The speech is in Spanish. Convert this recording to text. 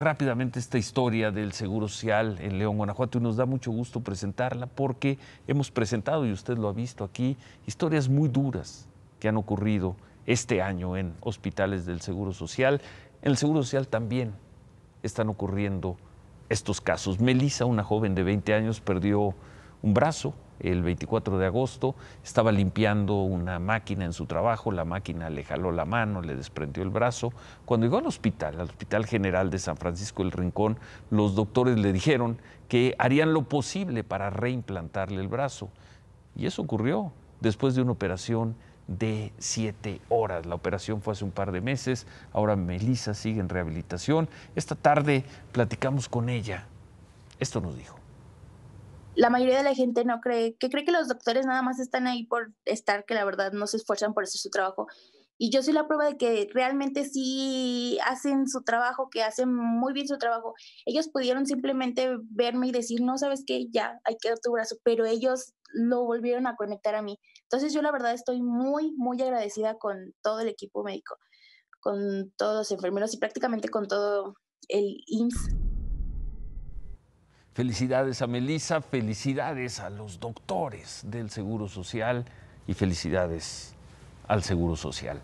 rápidamente esta historia del Seguro Social en León, Guanajuato, y nos da mucho gusto presentarla porque hemos presentado, y usted lo ha visto aquí, historias muy duras que han ocurrido este año en hospitales del Seguro Social. En el Seguro Social también están ocurriendo estos casos. Melissa, una joven de 20 años, perdió un brazo el 24 de agosto, estaba limpiando una máquina en su trabajo, la máquina le jaló la mano, le desprendió el brazo. Cuando llegó al hospital, al Hospital General de San Francisco del Rincón, los doctores le dijeron que harían lo posible para reimplantarle el brazo. Y eso ocurrió después de una operación de siete horas. La operación fue hace un par de meses, ahora Melissa sigue en rehabilitación. Esta tarde platicamos con ella. Esto nos dijo la mayoría de la gente no cree, que cree que los doctores nada más están ahí por estar, que la verdad no se esfuerzan por hacer su trabajo. Y yo soy la prueba de que realmente sí hacen su trabajo, que hacen muy bien su trabajo. Ellos pudieron simplemente verme y decir, no, sabes qué, ya, hay que dar tu brazo, pero ellos lo volvieron a conectar a mí. Entonces yo la verdad estoy muy, muy agradecida con todo el equipo médico, con todos los enfermeros y prácticamente con todo el IMSS Felicidades a Melissa, felicidades a los doctores del Seguro Social y felicidades al Seguro Social.